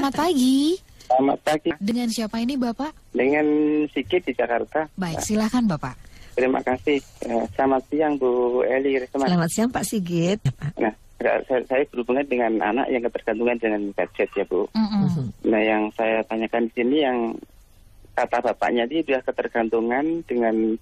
Selamat pagi. Selamat pagi. Dengan siapa ini Bapak? Dengan Sikit di Jakarta. Baik, silakan Bapak. Terima kasih. Eh, selamat siang Bu Eli. Selamat, Selamat siang Pak Sigit. Nah, saya, saya berhubungan dengan anak yang ketergantungan dengan gadget ya Bu. Mm -hmm. Nah, yang saya tanyakan di sini yang kata bapaknya dia sudah ketergantungan dengan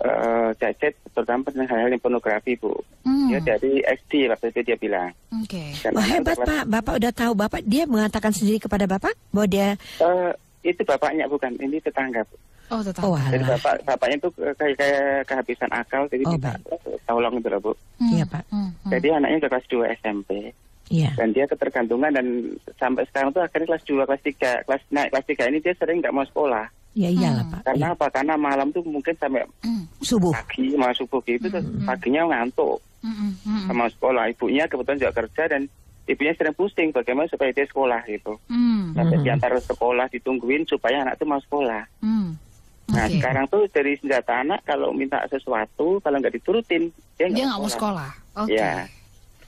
uh, gadget terutama dengan hal-hal yang pornografi Bu. Mm Hmm. ya dari SD waktu itu dia bilang. Oke. Okay. Wah hebat Pak, Bapak udah tahu Bapak dia mengatakan sendiri kepada Bapak bahwa dia uh, itu bapaknya bukan, ini tetangga. Oh, tetangga. Oh, jadi bapak bapaknya itu kayak kayak kehabisan akal jadi oh, minta tolong itu loh, Bu. Iya, hmm. Pak. Hmm. Jadi anaknya udah kelas 2 SMP. Yeah. Dan dia ketergantungan dan sampai sekarang tuh akhirnya kelas 2, kelas 3, kelas naik kelas 3 ini dia sering nggak mau sekolah. Iya Iya. Hmm. Pak. Karena ya. apa? Karena malam tuh mungkin sampai hmm. subuh. Pagi, malam subuh gitu hmm. terus hmm. paginya ngantuk. Mm -hmm. Sama sekolah. Ibunya kebetulan juga kerja dan ibunya sering pusing bagaimana supaya dia sekolah gitu. Mm. Sampai nah, hmm. diantar sekolah ditungguin supaya anak itu mau sekolah. Mm. -hmm. Nah sekarang tuh dari senjata anak kalau minta sesuatu kalau nggak diturutin dia nggak mau sekolah. Okay. Ya.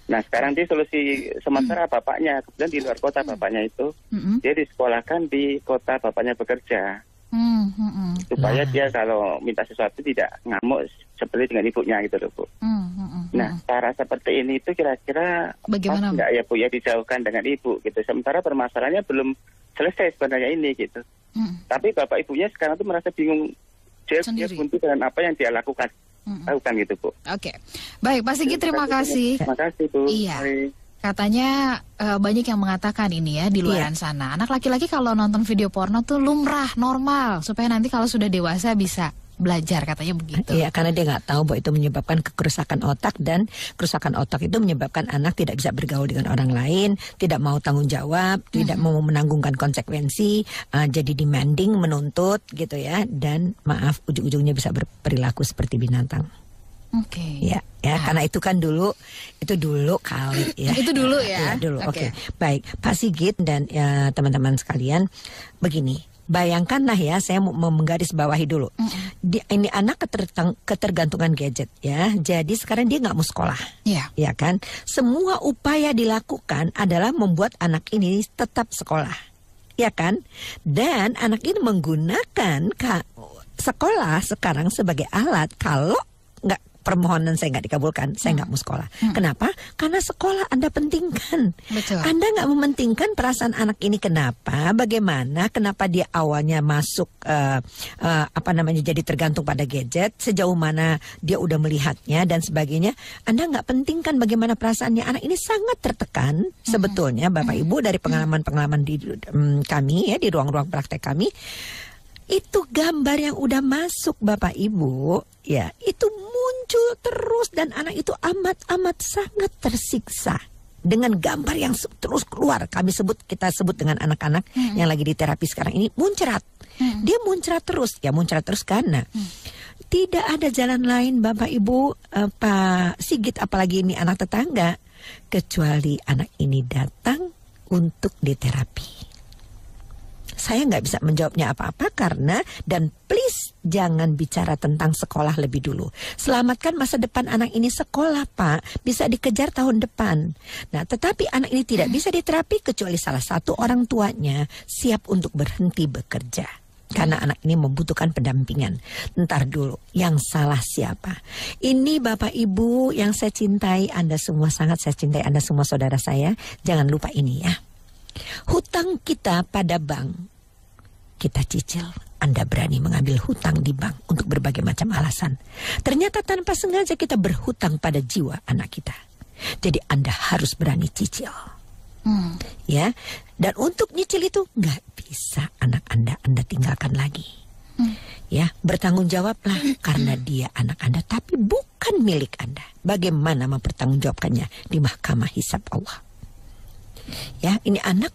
Nah sekarang dia solusi sementara mm. bapaknya kemudian di luar kota mm. bapaknya itu mm -hmm. dia disekolahkan di kota bapaknya bekerja. Mm -hmm supaya nah. dia kalau minta sesuatu tidak ngamuk seperti dengan ibunya gitu loh bu. Hmm, hmm, hmm nah hmm. cara seperti ini itu kira-kira bagaimana? Enggak ya bu ya dijauhkan dengan ibu gitu. Sementara permasalahannya belum selesai sebenarnya ini gitu. Hmm. Tapi bapak ibunya sekarang tuh merasa bingung dia, Sendiri. dia buntu dengan apa yang dia lakukan. Hmm. Lakukan hmm. gitu bu. Oke, okay. baik Pak Sigit terima, terima kasih. Terima kasih bu. Iya. Katanya uh, banyak yang mengatakan ini ya di luar yeah. sana. Anak laki-laki kalau nonton video porno tuh lumrah, normal, supaya nanti kalau sudah dewasa bisa belajar katanya begitu. Iya, karena dia nggak tahu bahwa itu menyebabkan kerusakan otak dan kerusakan otak itu menyebabkan anak tidak bisa bergaul dengan orang lain, tidak mau tanggung jawab, mm-hmm. tidak mau menanggungkan konsekuensi, uh, jadi demanding, menuntut gitu ya, dan maaf ujung-ujungnya bisa berperilaku seperti binatang. Oke. Okay. Ya, ya ah. karena itu kan dulu itu dulu kali ya. itu dulu ya. ya dulu. Oke. Okay. Okay. Baik, Pak Sigit dan ya, teman-teman ya, teman -teman sekalian, begini. Bayangkanlah ya, saya mau menggaris bawahi dulu. Di, ini anak keter, ketergantungan gadget ya. Jadi sekarang dia nggak mau sekolah, yeah. ya iya kan? Semua upaya dilakukan adalah membuat anak ini tetap sekolah, ya kan? Dan anak ini menggunakan sekolah sekarang sebagai alat kalau permohonan saya nggak dikabulkan, saya hmm. nggak mau sekolah. Hmm. Kenapa? Karena sekolah Anda pentingkan. Betul. Anda nggak mementingkan perasaan anak ini kenapa? Bagaimana? Kenapa dia awalnya masuk uh, uh, apa namanya jadi tergantung pada gadget? Sejauh mana dia udah melihatnya dan sebagainya? Anda nggak pentingkan bagaimana perasaannya anak ini sangat tertekan hmm. sebetulnya Bapak hmm. Ibu dari hmm. pengalaman-pengalaman di um, kami ya di ruang-ruang praktek kami itu gambar yang udah masuk Bapak Ibu ya itu muncul terus dan anak itu amat-amat sangat tersiksa dengan gambar yang terus keluar kami sebut kita sebut dengan anak-anak hmm. yang lagi di terapi sekarang ini muncrat hmm. dia muncrat terus ya muncrat terus karena hmm. tidak ada jalan lain bapak ibu eh, pak sigit apalagi ini anak tetangga kecuali anak ini datang untuk diterapi saya nggak bisa menjawabnya apa-apa karena dan please jangan bicara tentang sekolah lebih dulu. Selamatkan masa depan anak ini sekolah, Pak. Bisa dikejar tahun depan. Nah, tetapi anak ini tidak bisa diterapi kecuali salah satu orang tuanya siap untuk berhenti bekerja karena anak ini membutuhkan pendampingan. Ntar dulu, yang salah siapa? Ini Bapak Ibu yang saya cintai, Anda semua sangat saya cintai, Anda semua saudara saya. Jangan lupa ini ya. Hutang kita pada bank kita cicil. Anda berani mengambil hutang di bank untuk berbagai macam alasan. Ternyata tanpa sengaja kita berhutang pada jiwa anak kita. Jadi Anda harus berani cicil. Hmm. Ya, dan untuk nyicil itu nggak bisa anak Anda Anda tinggalkan lagi. Hmm. Ya, bertanggung jawablah hmm. karena dia anak Anda tapi bukan milik Anda. Bagaimana mempertanggungjawabkannya di mahkamah hisab Allah? ya ini anak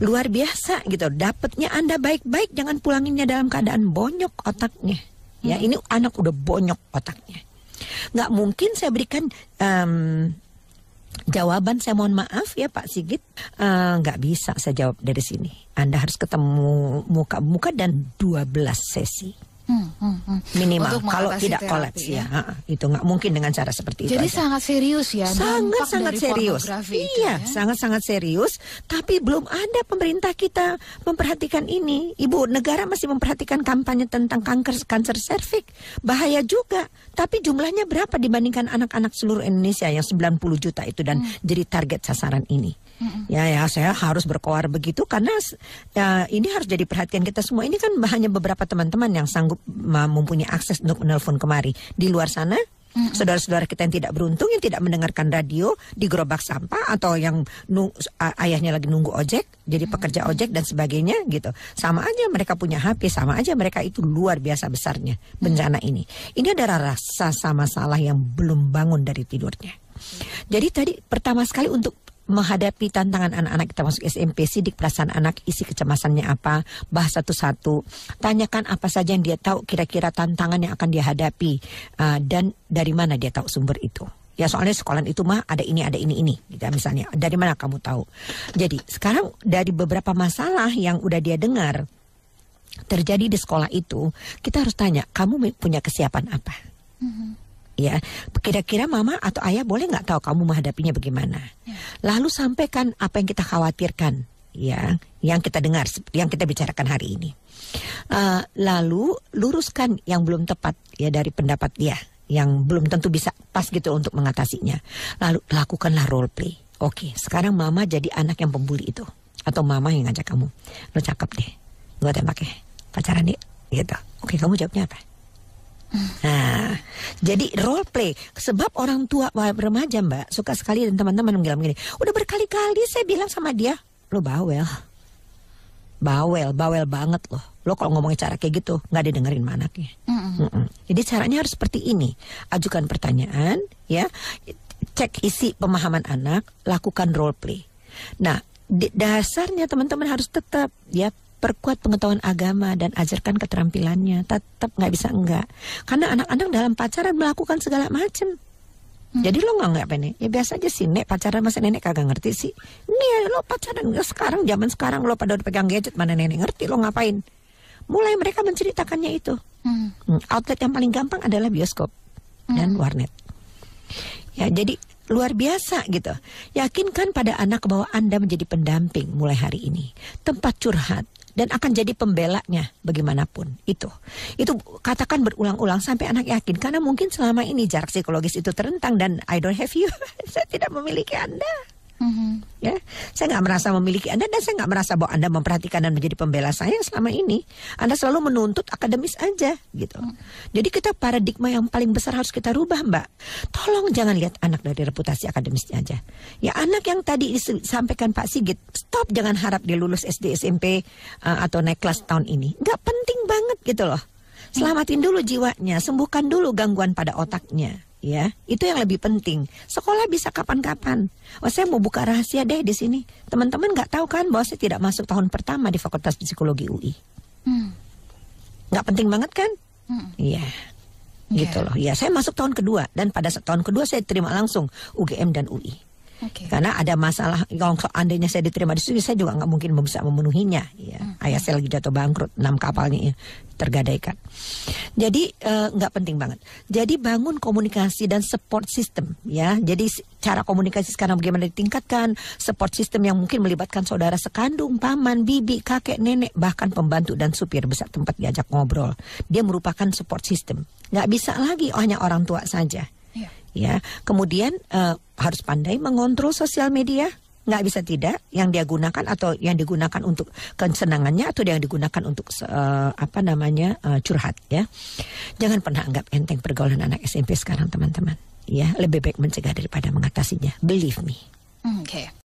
luar biasa gitu dapatnya anda baik-baik jangan pulanginnya dalam keadaan bonyok otaknya ya hmm. ini anak udah bonyok otaknya nggak mungkin saya berikan um, jawaban saya mohon maaf ya Pak Sigit uh, nggak bisa saya jawab dari sini anda harus ketemu muka-muka dan 12 sesi Hmm, hmm, hmm. Minimal kalau tidak terapi, kolaps ya. ya. Itu nggak mungkin dengan cara seperti itu. Jadi sangat serius ya. Sangat sangat serius. Iya, ya? sangat sangat serius. Tapi belum ada pemerintah kita memperhatikan ini. Ibu negara masih memperhatikan kampanye tentang kanker kanker serviks bahaya juga. Tapi jumlahnya berapa dibandingkan anak-anak seluruh Indonesia yang 90 juta itu dan hmm. jadi target sasaran ini. Ya ya saya harus berkoar begitu karena ya, ini harus jadi perhatian kita semua. Ini kan hanya beberapa teman-teman yang sanggup mempunyai akses untuk menelpon kemari. Di luar sana Saudara-saudara kita yang tidak beruntung yang tidak mendengarkan radio di gerobak sampah atau yang nung, ayahnya lagi nunggu ojek jadi pekerja ojek dan sebagainya gitu. Sama aja mereka punya HP, sama aja mereka itu luar biasa besarnya bencana ini. Ini adalah rasa sama salah yang belum bangun dari tidurnya. Jadi tadi pertama sekali untuk menghadapi tantangan anak-anak kita masuk SMP, sidik perasaan anak, isi kecemasannya apa, bahas satu-satu, tanyakan apa saja yang dia tahu kira-kira tantangan yang akan dia hadapi uh, dan dari mana dia tahu sumber itu. Ya soalnya sekolah itu mah ada ini ada ini ini gitu ya, misalnya. Dari mana kamu tahu? Jadi sekarang dari beberapa masalah yang udah dia dengar terjadi di sekolah itu, kita harus tanya, kamu punya kesiapan apa? Mm -hmm ya kira-kira mama atau ayah boleh nggak tahu kamu menghadapinya bagaimana ya. lalu sampaikan apa yang kita khawatirkan ya yang kita dengar yang kita bicarakan hari ini uh, lalu luruskan yang belum tepat ya dari pendapat dia yang belum tentu bisa pas gitu untuk mengatasinya lalu lakukanlah role play oke sekarang mama jadi anak yang pembuli itu atau mama yang ngajak kamu lo cakep deh gue tembak ya pacaran deh gitu oke kamu jawabnya apa Nah, jadi role play sebab orang tua remaja Mbak suka sekali dan teman-teman bilang begini, udah berkali-kali saya bilang sama dia, lo bawel. Bawel, bawel banget loh. Lo kalau ngomongin cara kayak gitu, nggak didengerin sama anaknya. Mm -mm. Mm -mm. Jadi caranya harus seperti ini. Ajukan pertanyaan, ya. Cek isi pemahaman anak, lakukan role play. Nah, dasarnya teman-teman harus tetap ya perkuat pengetahuan agama dan ajarkan keterampilannya tetap nggak bisa enggak karena anak-anak dalam pacaran melakukan segala macam Hmm. Jadi lo nggak nggak pene? Ya biasa aja sih nek pacaran masa nenek kagak ngerti sih. Nih lo pacaran sekarang zaman sekarang lo pada udah pegang gadget mana nenek ngerti lo ngapain? Mulai mereka menceritakannya itu. Hmm. hmm. Outlet yang paling gampang adalah bioskop hmm. dan warnet. Ya jadi luar biasa gitu. Yakinkan pada anak bahwa Anda menjadi pendamping mulai hari ini. Tempat curhat, dan akan jadi pembelanya bagaimanapun itu itu katakan berulang-ulang sampai anak yakin karena mungkin selama ini jarak psikologis itu terentang dan I don't have you saya tidak memiliki anda Mm-hmm. Ya, saya nggak merasa memiliki Anda dan saya nggak merasa bahwa Anda memperhatikan dan menjadi pembela saya selama ini. Anda selalu menuntut akademis aja gitu. Mm. Jadi kita paradigma yang paling besar harus kita rubah, Mbak. Tolong jangan lihat anak dari reputasi akademisnya aja. Ya anak yang tadi disampaikan Pak Sigit, stop jangan harap dia lulus SD SMP uh, eh, atau naik kelas tahun ini. Nggak penting banget gitu loh. Mm. Selamatin dulu jiwanya, sembuhkan dulu gangguan pada otaknya ya itu yang lebih penting sekolah bisa kapan-kapan oh saya mau buka rahasia deh di sini teman-teman nggak tahu kan bahwa saya tidak masuk tahun pertama di Fakultas Psikologi UI hmm. nggak hmm. penting banget kan hmm. iya hmm. yeah. gitu iya. loh ya saya masuk tahun kedua dan pada tahun kedua saya terima langsung UGM dan UI Okay. Karena ada masalah kalau andainya saya diterima di sini saya juga nggak mungkin bisa memenuhinya. Ya. Hmm. Ayah saya lagi jatuh bangkrut, enam kapalnya ya, tergadaikan. Jadi eh, nggak uh, penting banget. Jadi bangun komunikasi dan support system ya. Jadi cara komunikasi sekarang bagaimana ditingkatkan, support system yang mungkin melibatkan saudara sekandung, paman, bibi, kakek, nenek, bahkan pembantu dan supir besar tempat diajak ngobrol. Dia merupakan support system. Nggak bisa lagi hanya orang tua saja ya. Kemudian uh, harus pandai mengontrol sosial media nggak bisa tidak yang dia gunakan atau yang digunakan untuk kesenangannya atau yang digunakan untuk uh, apa namanya uh, curhat ya jangan pernah anggap enteng pergaulan anak SMP sekarang teman-teman ya lebih baik mencegah daripada mengatasinya believe me hmm, oke okay.